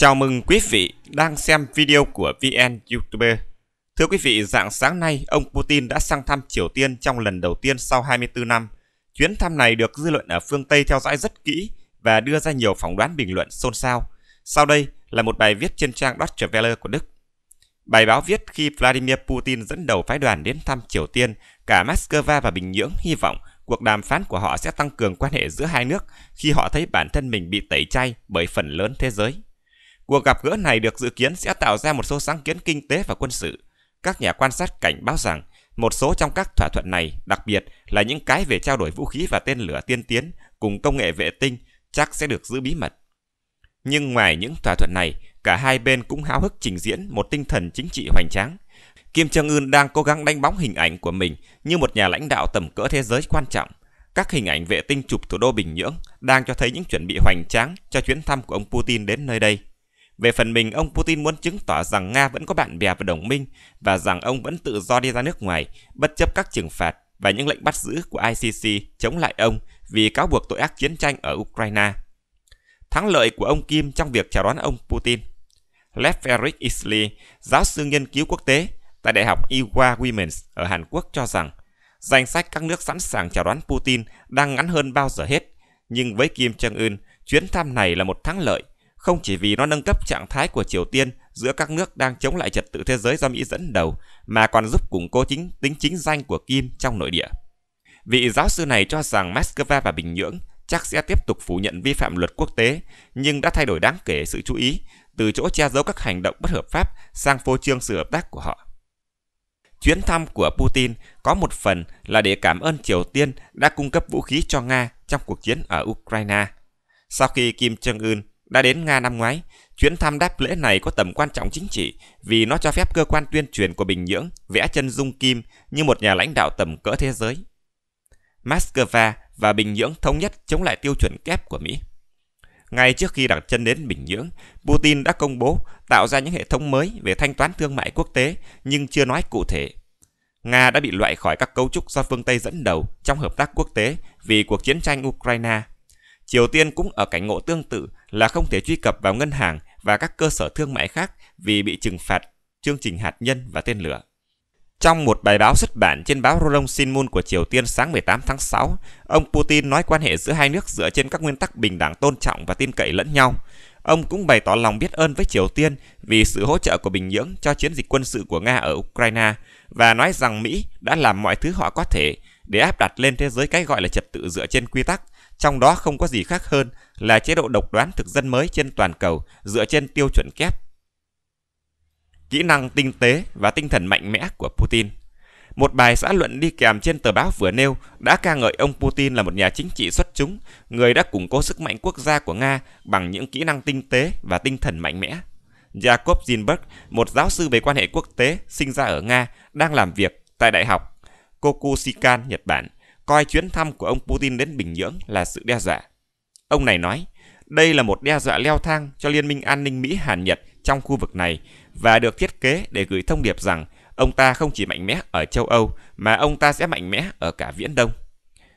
Chào mừng quý vị đang xem video của VN YouTuber. Thưa quý vị, dạng sáng nay, ông Putin đã sang thăm Triều Tiên trong lần đầu tiên sau 24 năm. Chuyến thăm này được dư luận ở phương Tây theo dõi rất kỹ và đưa ra nhiều phỏng đoán bình luận xôn xao. Sau đây là một bài viết trên trang Deutsche Welle của Đức. Bài báo viết khi Vladimir Putin dẫn đầu phái đoàn đến thăm Triều Tiên, cả Moscow và Bình Nhưỡng hy vọng cuộc đàm phán của họ sẽ tăng cường quan hệ giữa hai nước khi họ thấy bản thân mình bị tẩy chay bởi phần lớn thế giới. Cuộc gặp gỡ này được dự kiến sẽ tạo ra một số sáng kiến kinh tế và quân sự. Các nhà quan sát cảnh báo rằng một số trong các thỏa thuận này, đặc biệt là những cái về trao đổi vũ khí và tên lửa tiên tiến cùng công nghệ vệ tinh, chắc sẽ được giữ bí mật. Nhưng ngoài những thỏa thuận này, cả hai bên cũng háo hức trình diễn một tinh thần chính trị hoành tráng. Kim Jong Un đang cố gắng đánh bóng hình ảnh của mình như một nhà lãnh đạo tầm cỡ thế giới quan trọng. Các hình ảnh vệ tinh chụp thủ đô Bình Nhưỡng đang cho thấy những chuẩn bị hoành tráng cho chuyến thăm của ông Putin đến nơi đây. Về phần mình, ông Putin muốn chứng tỏ rằng Nga vẫn có bạn bè và đồng minh và rằng ông vẫn tự do đi ra nước ngoài, bất chấp các trừng phạt và những lệnh bắt giữ của ICC chống lại ông vì cáo buộc tội ác chiến tranh ở Ukraine. Thắng lợi của ông Kim trong việc chào đón ông Putin Lev Eric Isley, giáo sư nghiên cứu quốc tế tại Đại học Iowa Women's ở Hàn Quốc cho rằng danh sách các nước sẵn sàng chào đón Putin đang ngắn hơn bao giờ hết. Nhưng với Kim Jong-un, chuyến thăm này là một thắng lợi không chỉ vì nó nâng cấp trạng thái của Triều Tiên giữa các nước đang chống lại trật tự thế giới do Mỹ dẫn đầu, mà còn giúp củng cố chính tính chính danh của Kim trong nội địa. Vị giáo sư này cho rằng Moscow và Bình Nhưỡng chắc sẽ tiếp tục phủ nhận vi phạm luật quốc tế, nhưng đã thay đổi đáng kể sự chú ý từ chỗ che giấu các hành động bất hợp pháp sang phô trương sự hợp tác của họ. Chuyến thăm của Putin có một phần là để cảm ơn Triều Tiên đã cung cấp vũ khí cho Nga trong cuộc chiến ở Ukraine. Sau khi Kim Jong-un đã đến Nga năm ngoái, chuyến thăm đáp lễ này có tầm quan trọng chính trị vì nó cho phép cơ quan tuyên truyền của Bình Nhưỡng vẽ chân dung kim như một nhà lãnh đạo tầm cỡ thế giới. Moscow và Bình Nhưỡng thống nhất chống lại tiêu chuẩn kép của Mỹ. Ngay trước khi đặt chân đến Bình Nhưỡng, Putin đã công bố tạo ra những hệ thống mới về thanh toán thương mại quốc tế nhưng chưa nói cụ thể. Nga đã bị loại khỏi các cấu trúc do phương Tây dẫn đầu trong hợp tác quốc tế vì cuộc chiến tranh Ukraine. Triều Tiên cũng ở cảnh ngộ tương tự là không thể truy cập vào ngân hàng và các cơ sở thương mại khác vì bị trừng phạt chương trình hạt nhân và tên lửa. Trong một bài báo xuất bản trên báo Rolong Sinmun của Triều Tiên sáng 18 tháng 6, ông Putin nói quan hệ giữa hai nước dựa trên các nguyên tắc bình đẳng tôn trọng và tin cậy lẫn nhau. Ông cũng bày tỏ lòng biết ơn với Triều Tiên vì sự hỗ trợ của Bình Nhưỡng cho chiến dịch quân sự của Nga ở Ukraine và nói rằng Mỹ đã làm mọi thứ họ có thể để áp đặt lên thế giới cái gọi là trật tự dựa trên quy tắc trong đó không có gì khác hơn là chế độ độc đoán thực dân mới trên toàn cầu dựa trên tiêu chuẩn kép. Kỹ năng tinh tế và tinh thần mạnh mẽ của Putin Một bài xã luận đi kèm trên tờ báo vừa nêu đã ca ngợi ông Putin là một nhà chính trị xuất chúng, người đã củng cố sức mạnh quốc gia của Nga bằng những kỹ năng tinh tế và tinh thần mạnh mẽ. Jacob Zinberg, một giáo sư về quan hệ quốc tế sinh ra ở Nga, đang làm việc tại Đại học Kokushikan, Nhật Bản, coi chuyến thăm của ông Putin đến Bình Nhưỡng là sự đe dọa. Ông này nói, đây là một đe dọa leo thang cho Liên minh an ninh Mỹ-Hàn-Nhật trong khu vực này và được thiết kế để gửi thông điệp rằng ông ta không chỉ mạnh mẽ ở châu Âu mà ông ta sẽ mạnh mẽ ở cả Viễn Đông.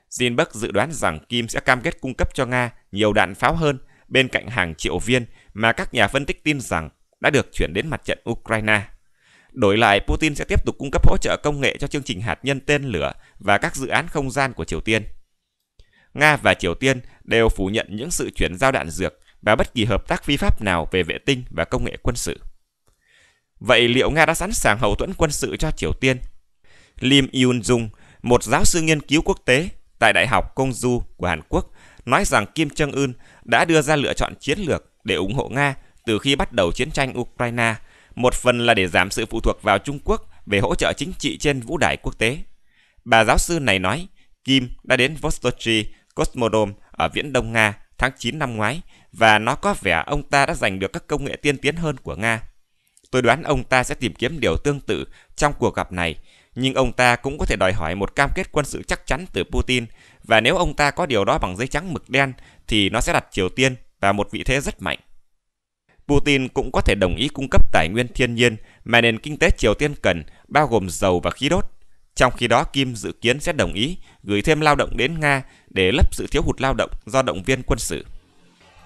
Zinberg dự đoán rằng Kim sẽ cam kết cung cấp cho Nga nhiều đạn pháo hơn bên cạnh hàng triệu viên mà các nhà phân tích tin rằng đã được chuyển đến mặt trận Ukraine. Đổi lại, Putin sẽ tiếp tục cung cấp hỗ trợ công nghệ cho chương trình hạt nhân tên lửa và các dự án không gian của Triều Tiên. Nga và Triều Tiên đều phủ nhận những sự chuyển giao đạn dược và bất kỳ hợp tác vi pháp nào về vệ tinh và công nghệ quân sự. Vậy liệu Nga đã sẵn sàng hậu thuẫn quân sự cho Triều Tiên? Lim Yun Jung, một giáo sư nghiên cứu quốc tế tại Đại học Gongju của Hàn Quốc, nói rằng Kim Jong Un đã đưa ra lựa chọn chiến lược để ủng hộ Nga từ khi bắt đầu chiến tranh Ukraine một phần là để giảm sự phụ thuộc vào Trung Quốc về hỗ trợ chính trị trên vũ đài quốc tế. Bà giáo sư này nói, Kim đã đến Vostochny Cosmodome ở Viễn Đông Nga tháng 9 năm ngoái và nó có vẻ ông ta đã giành được các công nghệ tiên tiến hơn của Nga. Tôi đoán ông ta sẽ tìm kiếm điều tương tự trong cuộc gặp này, nhưng ông ta cũng có thể đòi hỏi một cam kết quân sự chắc chắn từ Putin và nếu ông ta có điều đó bằng giấy trắng mực đen thì nó sẽ đặt Triều Tiên vào một vị thế rất mạnh. Putin cũng có thể đồng ý cung cấp tài nguyên thiên nhiên mà nền kinh tế Triều Tiên cần, bao gồm dầu và khí đốt. Trong khi đó, Kim dự kiến sẽ đồng ý gửi thêm lao động đến Nga để lấp sự thiếu hụt lao động do động viên quân sự.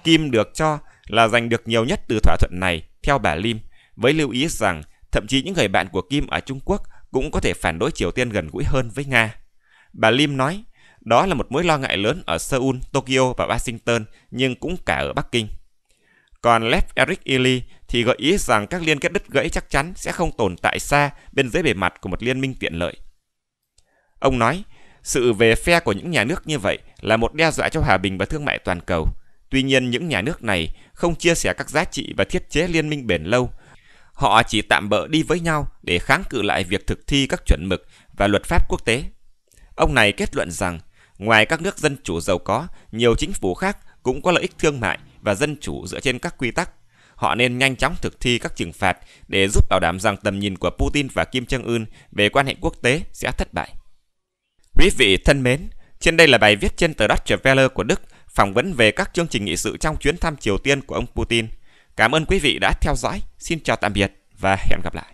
Kim được cho là giành được nhiều nhất từ thỏa thuận này, theo bà Lim, với lưu ý rằng thậm chí những người bạn của Kim ở Trung Quốc cũng có thể phản đối Triều Tiên gần gũi hơn với Nga. Bà Lim nói, đó là một mối lo ngại lớn ở Seoul, Tokyo và Washington, nhưng cũng cả ở Bắc Kinh. Còn Lev Eric Ely thì gợi ý rằng các liên kết đứt gãy chắc chắn sẽ không tồn tại xa bên dưới bề mặt của một liên minh tiện lợi. Ông nói, sự về phe của những nhà nước như vậy là một đe dọa cho hòa bình và thương mại toàn cầu. Tuy nhiên những nhà nước này không chia sẻ các giá trị và thiết chế liên minh bền lâu. Họ chỉ tạm bỡ đi với nhau để kháng cự lại việc thực thi các chuẩn mực và luật pháp quốc tế. Ông này kết luận rằng, ngoài các nước dân chủ giàu có, nhiều chính phủ khác cũng có lợi ích thương mại và dân chủ dựa trên các quy tắc. Họ nên nhanh chóng thực thi các trừng phạt để giúp bảo đảm rằng tầm nhìn của Putin và Kim Jong Un về quan hệ quốc tế sẽ thất bại. Quý vị thân mến, trên đây là bài viết trên tờ Deutsche Welle của Đức phỏng vấn về các chương trình nghị sự trong chuyến thăm Triều Tiên của ông Putin. Cảm ơn quý vị đã theo dõi. Xin chào tạm biệt và hẹn gặp lại.